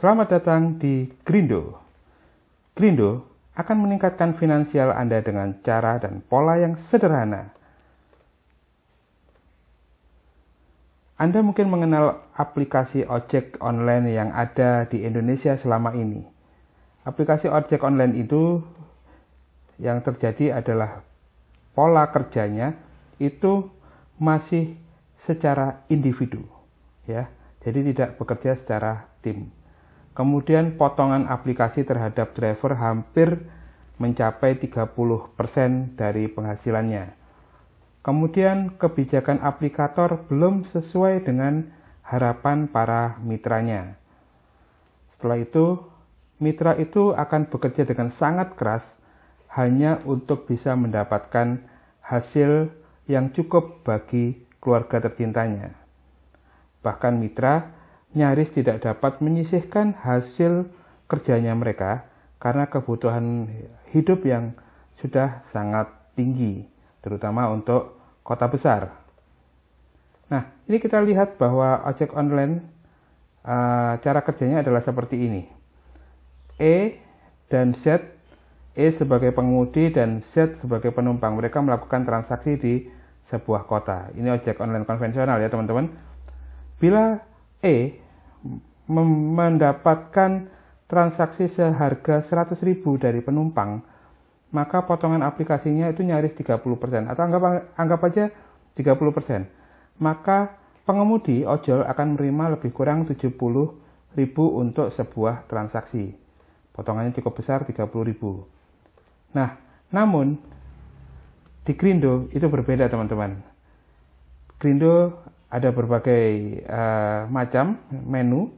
Selamat datang di Grindo. Grindo akan meningkatkan finansial Anda dengan cara dan pola yang sederhana. Anda mungkin mengenal aplikasi ojek online yang ada di Indonesia selama ini. Aplikasi ojek online itu yang terjadi adalah pola kerjanya itu masih secara individu ya. Jadi tidak bekerja secara tim. Kemudian potongan aplikasi terhadap driver hampir mencapai 30% dari penghasilannya. Kemudian kebijakan aplikator belum sesuai dengan harapan para mitranya. Setelah itu, mitra itu akan bekerja dengan sangat keras hanya untuk bisa mendapatkan hasil yang cukup bagi keluarga tercintanya. Bahkan mitra nyaris tidak dapat menyisihkan hasil kerjanya mereka karena kebutuhan hidup yang sudah sangat tinggi, terutama untuk kota besar. Nah, ini kita lihat bahwa ojek online eh, cara kerjanya adalah seperti ini. E dan Z, E sebagai pengemudi dan Z sebagai penumpang. Mereka melakukan transaksi di sebuah kota. Ini ojek online konvensional ya teman-teman. Bila E mendapatkan transaksi seharga 100.000 dari penumpang, maka potongan aplikasinya itu nyaris 30% atau anggap anggap aja 30%. Maka pengemudi ojol akan menerima lebih kurang 70.000 untuk sebuah transaksi. Potongannya cukup besar 30.000. Nah, namun di Grindo itu berbeda teman-teman. Grindo ada berbagai uh, macam menu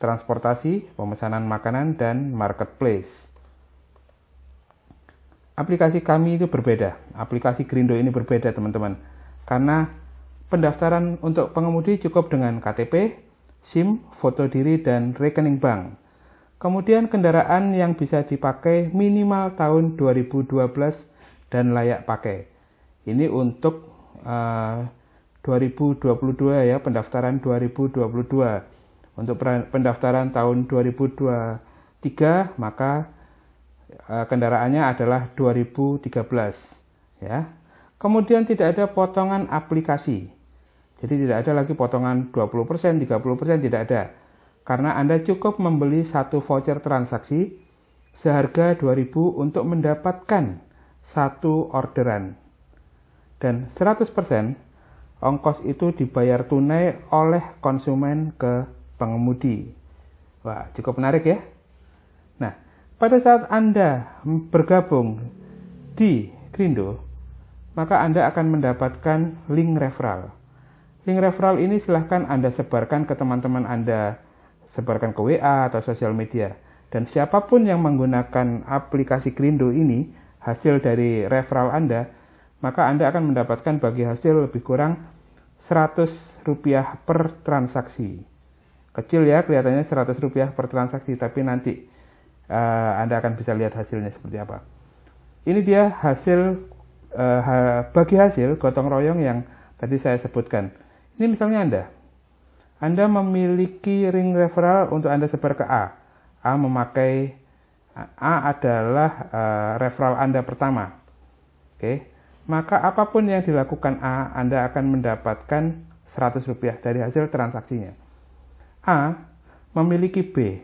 transportasi, pemesanan makanan dan marketplace. Aplikasi kami itu berbeda. Aplikasi Grindo ini berbeda, teman-teman. Karena pendaftaran untuk pengemudi cukup dengan KTP, SIM, foto diri dan rekening bank. Kemudian kendaraan yang bisa dipakai minimal tahun 2012 dan layak pakai. Ini untuk uh, 2022 ya, pendaftaran 2022. Untuk pendaftaran tahun 2023 maka eh, kendaraannya adalah 2013 ya. Kemudian tidak ada potongan aplikasi. Jadi tidak ada lagi potongan 20%, 30% tidak ada. Karena Anda cukup membeli satu voucher transaksi seharga 2000 untuk mendapatkan satu orderan. Dan 100% ongkos itu dibayar tunai oleh konsumen ke pengemudi. Wah, cukup menarik ya. Nah, pada saat Anda bergabung di Grindo, maka Anda akan mendapatkan link referral. Link referral ini silahkan Anda sebarkan ke teman-teman Anda, sebarkan ke WA atau sosial media. Dan siapapun yang menggunakan aplikasi Grindo ini, hasil dari referral Anda, maka Anda akan mendapatkan bagi hasil lebih kurang 100 rupiah per transaksi. Kecil ya kelihatannya 100 rupiah per transaksi, tapi nanti uh, Anda akan bisa lihat hasilnya seperti apa. Ini dia hasil uh, bagi hasil gotong royong yang tadi saya sebutkan. Ini misalnya Anda. Anda memiliki ring referral untuk Anda sebar ke A. A memakai A adalah uh, referral Anda pertama. Oke. Okay maka apapun yang dilakukan A, Anda akan mendapatkan 100 rupiah dari hasil transaksinya. A memiliki B,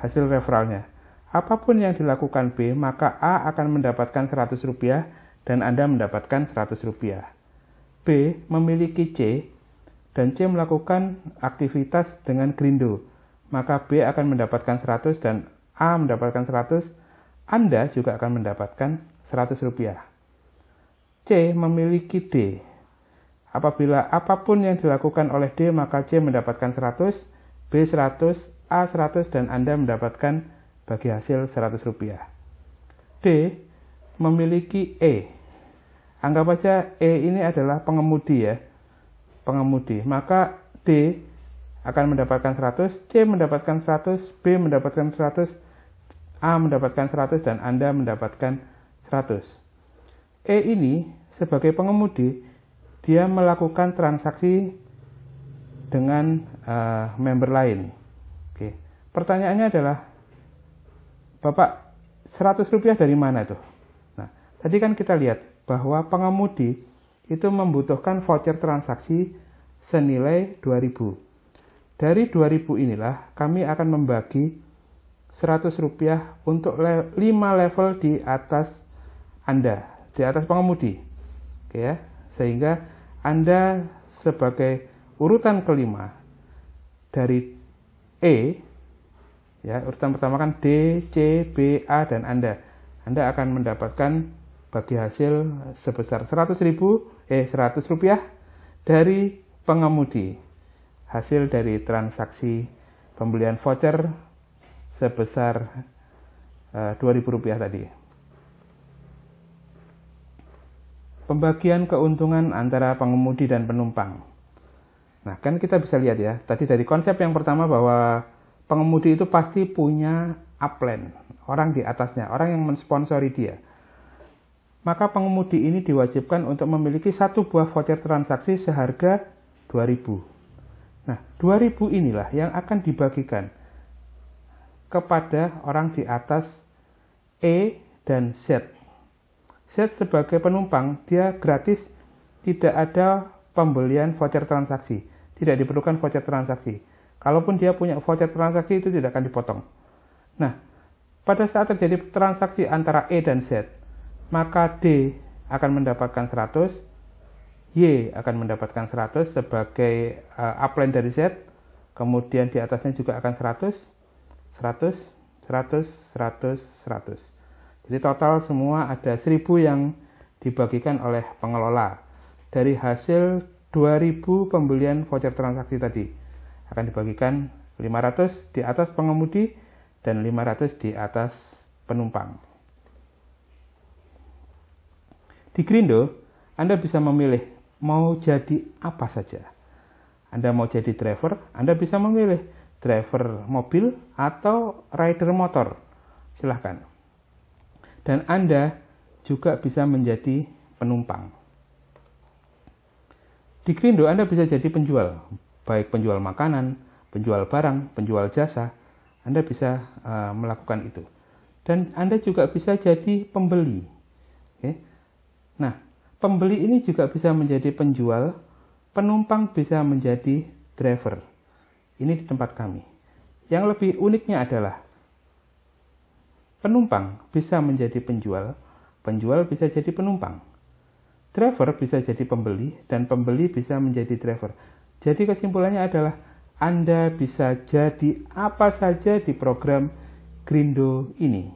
hasil referralnya. Apapun yang dilakukan B, maka A akan mendapatkan 100 rupiah dan Anda mendapatkan 100 rupiah. B memiliki C, dan C melakukan aktivitas dengan Grindo, maka B akan mendapatkan 100 dan A mendapatkan 100, Anda juga akan mendapatkan 100 rupiah. C memiliki D. Apabila apapun yang dilakukan oleh D maka C mendapatkan 100, B 100, A 100 dan Anda mendapatkan bagi hasil 100 rupiah. D memiliki E. Anggap saja E ini adalah pengemudi ya. Pengemudi. Maka D akan mendapatkan 100, C mendapatkan 100, B mendapatkan 100, A mendapatkan 100 dan Anda mendapatkan 100. E ini sebagai pengemudi dia melakukan transaksi dengan uh, member lain. Oke. Pertanyaannya adalah Bapak 100 rupiah dari mana tuh? Nah, tadi kan kita lihat bahwa pengemudi itu membutuhkan voucher transaksi senilai 2000. Dari 2000 inilah kami akan membagi 100 rupiah untuk 5 level di atas Anda di atas pengemudi. Oke ya. Sehingga Anda sebagai urutan kelima dari E ya, urutan pertama kan D, C, B, A dan Anda. Anda akan mendapatkan bagi hasil sebesar 100.000 eh 100 rupiah dari pengemudi. Hasil dari transaksi pembelian voucher sebesar uh, eh, 2.000 rupiah tadi. Pembagian keuntungan antara pengemudi dan penumpang. Nah, kan kita bisa lihat ya, tadi dari konsep yang pertama bahwa pengemudi itu pasti punya upline, orang di atasnya, orang yang mensponsori dia. Maka pengemudi ini diwajibkan untuk memiliki satu buah voucher transaksi seharga 2000. Nah, 2000 inilah yang akan dibagikan kepada orang di atas E dan Z Z sebagai penumpang, dia gratis, tidak ada pembelian voucher transaksi, tidak diperlukan voucher transaksi. Kalaupun dia punya voucher transaksi itu tidak akan dipotong. Nah, pada saat terjadi transaksi antara E dan Z, maka D akan mendapatkan 100, Y akan mendapatkan 100 sebagai uh, upline dari Z, kemudian di atasnya juga akan 100, 100, 100, 100, 100. Jadi total semua ada 1000 yang dibagikan oleh pengelola dari hasil 2000 pembelian voucher transaksi tadi akan dibagikan 500 di atas pengemudi dan 500 di atas penumpang. Di Grindo, Anda bisa memilih mau jadi apa saja. Anda mau jadi driver, Anda bisa memilih driver mobil atau rider motor. Silahkan dan Anda juga bisa menjadi penumpang. Di Grindo Anda bisa jadi penjual, baik penjual makanan, penjual barang, penjual jasa. Anda bisa uh, melakukan itu. Dan Anda juga bisa jadi pembeli. Okay. Ya. Nah, pembeli ini juga bisa menjadi penjual, penumpang bisa menjadi driver. Ini di tempat kami. Yang lebih uniknya adalah Penumpang bisa menjadi penjual, penjual bisa jadi penumpang. Driver bisa jadi pembeli, dan pembeli bisa menjadi driver. Jadi kesimpulannya adalah Anda bisa jadi apa saja di program Grindo ini.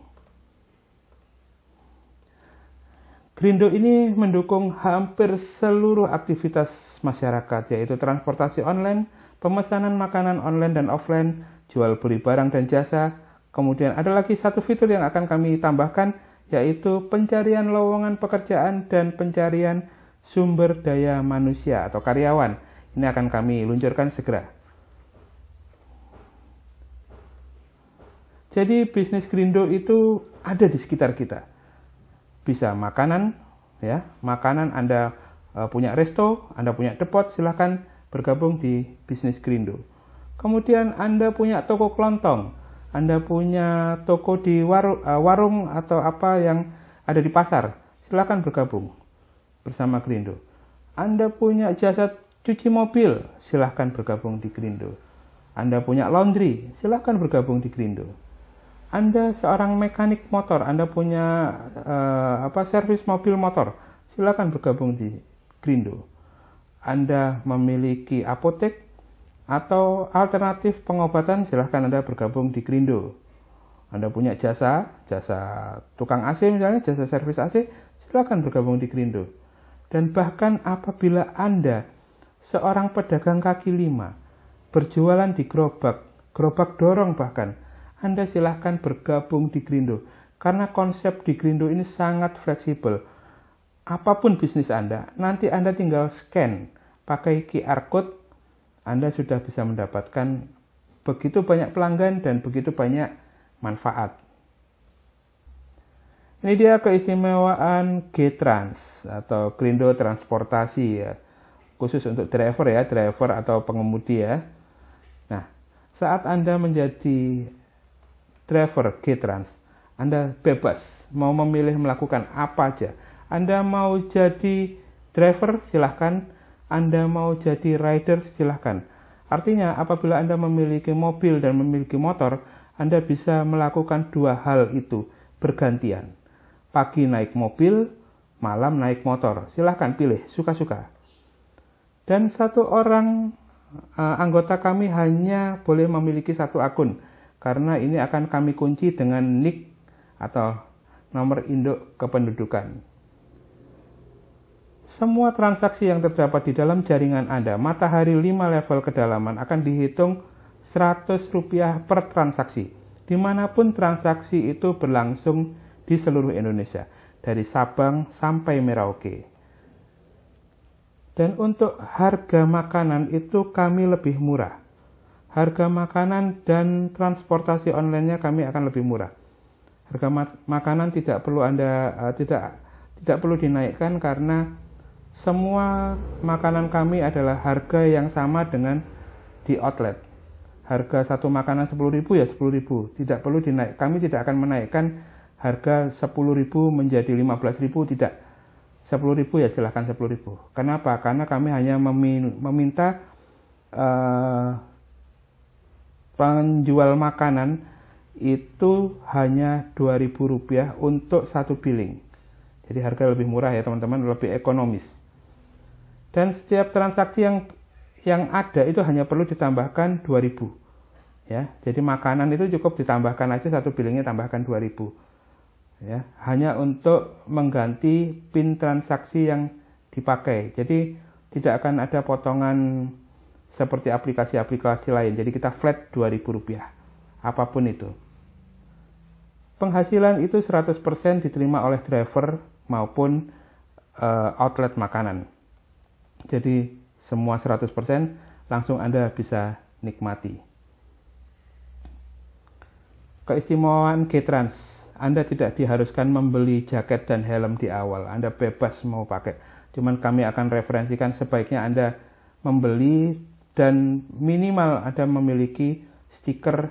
Grindo ini mendukung hampir seluruh aktivitas masyarakat, yaitu transportasi online, pemesanan makanan online dan offline, jual beli barang dan jasa, Kemudian ada lagi satu fitur yang akan kami tambahkan yaitu pencarian lowongan pekerjaan dan pencarian sumber daya manusia atau karyawan. Ini akan kami luncurkan segera. Jadi bisnis Grindo itu ada di sekitar kita. Bisa makanan, ya, makanan Anda eh, punya resto, Anda punya depot, silahkan bergabung di bisnis Grindo. Kemudian Anda punya toko kelontong, anda punya toko di eh, warung, atau apa yang ada di pasar, silakan bergabung bersama Grindo. Anda punya jasa cuci mobil, silahkan bergabung di Grindo. Anda punya laundry, silahkan bergabung di Grindo. Anda seorang mekanik motor, Anda punya uh, apa servis mobil motor, silahkan bergabung di Grindo. Anda memiliki apotek, atau alternatif pengobatan silahkan Anda bergabung di Grindo. Anda punya jasa, jasa tukang AC misalnya, jasa servis AC, silahkan bergabung di Grindo. Dan bahkan apabila Anda seorang pedagang kaki lima, berjualan di gerobak, gerobak dorong bahkan, Anda silahkan bergabung di Grindo. Karena konsep di Grindo ini sangat fleksibel. Apapun bisnis Anda, nanti Anda tinggal scan pakai QR code anda sudah bisa mendapatkan begitu banyak pelanggan dan begitu banyak manfaat. Ini dia keistimewaan G-Trans atau Grindo Transportasi ya. Khusus untuk driver ya, driver atau pengemudi ya. Nah, saat Anda menjadi driver G-Trans, Anda bebas mau memilih melakukan apa aja. Anda mau jadi driver silahkan, anda mau jadi rider silahkan. Artinya, apabila Anda memiliki mobil dan memiliki motor, Anda bisa melakukan dua hal itu bergantian. Pagi naik mobil, malam naik motor. Silahkan pilih, suka-suka. Dan satu orang uh, anggota kami hanya boleh memiliki satu akun, karena ini akan kami kunci dengan nick atau nomor induk kependudukan. Semua transaksi yang terdapat di dalam jaringan Anda matahari 5 level kedalaman akan dihitung rp rupiah per transaksi, dimanapun transaksi itu berlangsung di seluruh Indonesia, dari Sabang sampai Merauke. Dan untuk harga makanan itu kami lebih murah. Harga makanan dan transportasi online nya kami akan lebih murah. Harga makanan tidak perlu Anda uh, tidak tidak perlu dinaikkan karena semua makanan kami adalah harga yang sama dengan di outlet. Harga satu makanan 10.000 ya 10.000, tidak perlu dinaik. Kami tidak akan menaikkan harga 10.000 menjadi 15.000 tidak. 10.000 ya silahkan 10.000. Kenapa? Karena kami hanya meminta uh, penjual makanan itu hanya rp rupiah untuk satu billing. Jadi harga lebih murah ya teman-teman, lebih ekonomis dan setiap transaksi yang yang ada itu hanya perlu ditambahkan 2000 ya jadi makanan itu cukup ditambahkan aja satu billingnya tambahkan 2000 ya hanya untuk mengganti pin transaksi yang dipakai jadi tidak akan ada potongan seperti aplikasi-aplikasi lain jadi kita flat 2000 rupiah apapun itu penghasilan itu 100% diterima oleh driver maupun uh, outlet makanan jadi semua 100% langsung Anda bisa nikmati. Keistimewaan G-Trans, Anda tidak diharuskan membeli jaket dan helm di awal. Anda bebas mau pakai. Cuman kami akan referensikan sebaiknya Anda membeli dan minimal Anda memiliki stiker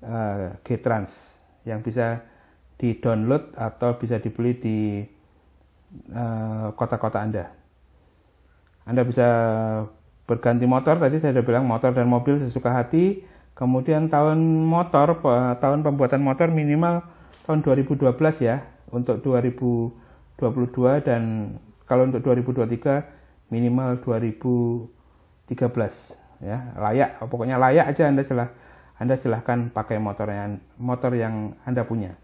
uh, G-Trans yang bisa di-download atau bisa dibeli di eh, kota-kota uh, kota -kota Anda. Anda bisa berganti motor tadi saya sudah bilang motor dan mobil sesuka hati kemudian tahun motor tahun pembuatan motor minimal tahun 2012 ya untuk 2022 dan kalau untuk 2023 minimal 2013 ya layak pokoknya layak aja Anda silah Anda silahkan pakai motor yang motor yang Anda punya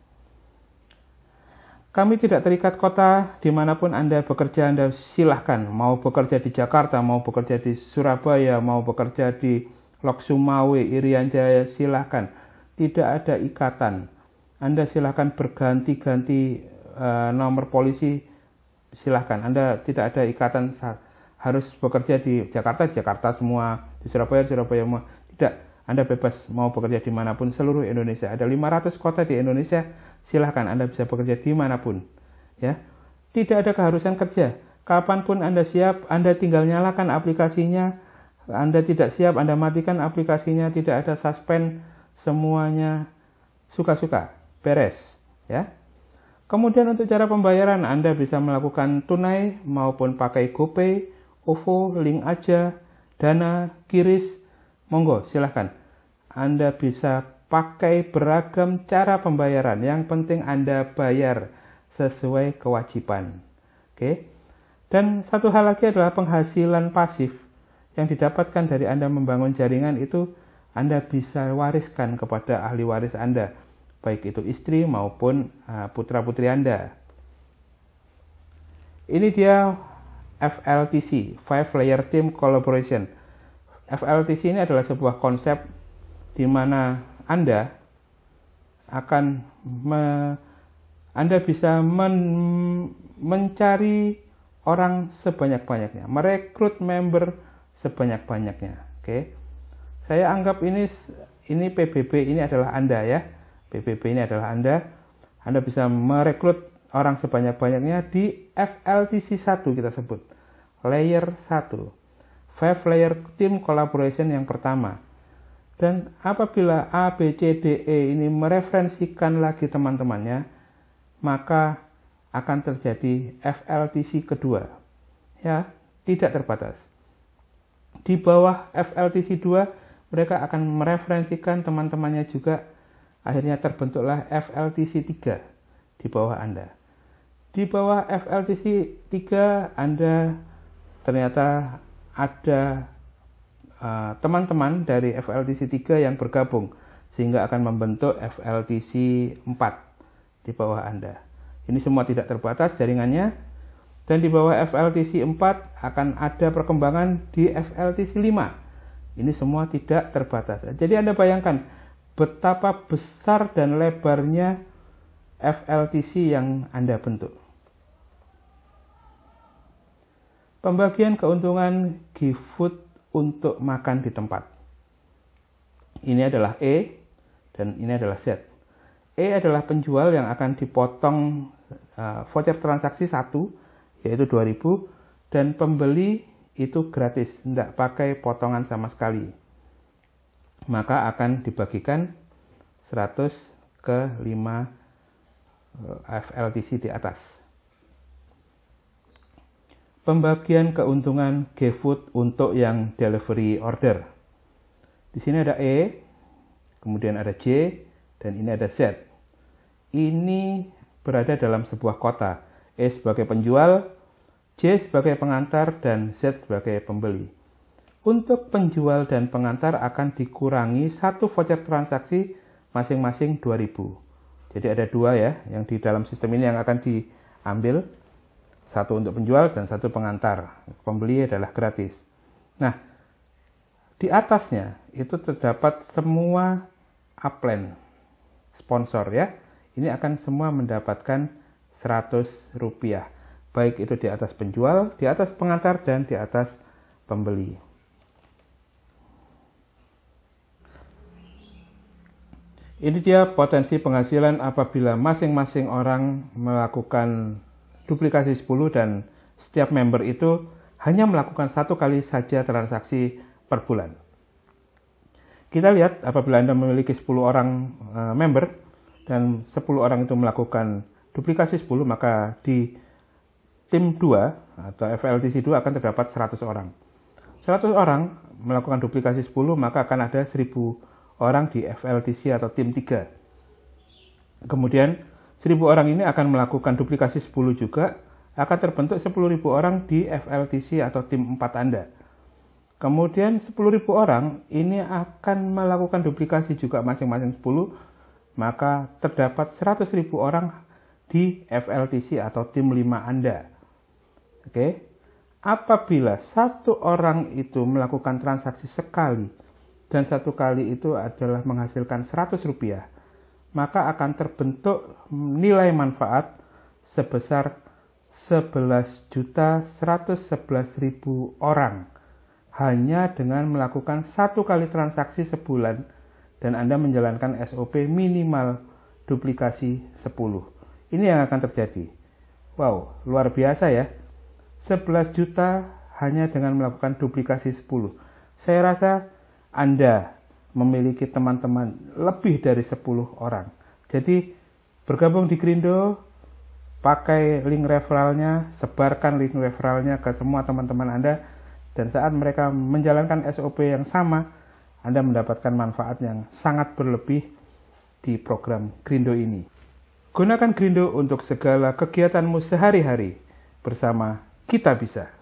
kami tidak terikat kota dimanapun Anda bekerja, Anda silahkan. Mau bekerja di Jakarta, mau bekerja di Surabaya, mau bekerja di Lok Irian Jaya, silahkan. Tidak ada ikatan. Anda silahkan berganti-ganti uh, nomor polisi, silahkan. Anda tidak ada ikatan harus bekerja di Jakarta, Jakarta semua, di Surabaya, Surabaya semua. Tidak, anda bebas mau bekerja dimanapun seluruh Indonesia. Ada 500 kota di Indonesia, silahkan Anda bisa bekerja dimanapun. Ya, tidak ada keharusan kerja. Kapanpun Anda siap, Anda tinggal nyalakan aplikasinya. Anda tidak siap, Anda matikan aplikasinya. Tidak ada suspend, semuanya suka-suka, beres. Ya. Kemudian untuk cara pembayaran, Anda bisa melakukan tunai maupun pakai GoPay, OVO, Link Aja, Dana, Kiris, Monggo, silahkan. Anda bisa pakai beragam cara pembayaran. Yang penting Anda bayar sesuai kewajiban. Oke. Dan satu hal lagi adalah penghasilan pasif yang didapatkan dari Anda membangun jaringan itu Anda bisa wariskan kepada ahli waris Anda, baik itu istri maupun e, putra-putri Anda. Ini dia FLTC, Five Layer Team Collaboration FLTC ini adalah sebuah konsep di mana Anda akan me, Anda bisa men, mencari orang sebanyak-banyaknya, merekrut member sebanyak-banyaknya. Oke. Saya anggap ini ini PBB ini adalah Anda ya. PBB ini adalah Anda. Anda bisa merekrut orang sebanyak-banyaknya di FLTC 1 kita sebut. Layer 1 five layer team collaboration yang pertama. Dan apabila A, B, C, D, E ini mereferensikan lagi teman-temannya, maka akan terjadi FLTC kedua. Ya, tidak terbatas. Di bawah FLTC 2, mereka akan mereferensikan teman-temannya juga. Akhirnya terbentuklah FLTC 3 di bawah Anda. Di bawah FLTC 3, Anda ternyata ada e, teman-teman uh, dari FLTC 3 yang bergabung sehingga akan membentuk FLTC 4 di bawah Anda. Ini semua tidak terbatas jaringannya dan di bawah FLTC 4 akan ada perkembangan di FLTC 5. Ini semua tidak terbatas. Jadi Anda bayangkan betapa besar dan lebarnya FLTC yang Anda bentuk. Pembagian keuntungan Food untuk makan di tempat. Ini adalah E dan ini adalah Z. E adalah penjual yang akan dipotong uh, voucher transaksi 1 yaitu 2000 dan pembeli itu gratis, tidak pakai potongan sama sekali. Maka akan dibagikan 100 ke 5 e, FLTC di atas. Pembagian keuntungan GFood untuk yang delivery order. Di sini ada E, kemudian ada J, dan ini ada Z. Ini berada dalam sebuah kota. E sebagai penjual, J sebagai pengantar, dan Z sebagai pembeli. Untuk penjual dan pengantar akan dikurangi satu voucher transaksi masing-masing 2000. Jadi ada dua ya yang di dalam sistem ini yang akan diambil. Satu untuk penjual dan satu pengantar. Pembeli adalah gratis. Nah, di atasnya itu terdapat semua upline sponsor ya. Ini akan semua mendapatkan 100 rupiah. Baik itu di atas penjual, di atas pengantar, dan di atas pembeli. Ini dia potensi penghasilan apabila masing-masing orang melakukan duplikasi 10 dan setiap member itu hanya melakukan satu kali saja transaksi per bulan. Kita lihat apabila Anda memiliki 10 orang e, member dan 10 orang itu melakukan duplikasi 10 maka di tim 2 atau FLTC 2 akan terdapat 100 orang. 100 orang melakukan duplikasi 10 maka akan ada 1000 orang di FLTC atau tim 3. Kemudian 1000 orang ini akan melakukan duplikasi 10 juga, akan terbentuk 10.000 orang di FLTC atau tim 4 Anda. Kemudian 10.000 orang ini akan melakukan duplikasi juga masing-masing 10, maka terdapat 100.000 orang di FLTC atau tim 5 Anda. Oke. Apabila satu orang itu melakukan transaksi sekali dan satu kali itu adalah menghasilkan 100 rupiah, maka akan terbentuk nilai manfaat sebesar 11.111.000 orang hanya dengan melakukan satu kali transaksi sebulan dan Anda menjalankan SOP minimal duplikasi 10. Ini yang akan terjadi. Wow, luar biasa ya. 11 juta hanya dengan melakukan duplikasi 10. Saya rasa Anda memiliki teman-teman lebih dari 10 orang. Jadi bergabung di Grindo, pakai link referralnya, sebarkan link referralnya ke semua teman-teman Anda dan saat mereka menjalankan SOP yang sama, Anda mendapatkan manfaat yang sangat berlebih di program Grindo ini. Gunakan Grindo untuk segala kegiatanmu sehari-hari bersama kita bisa.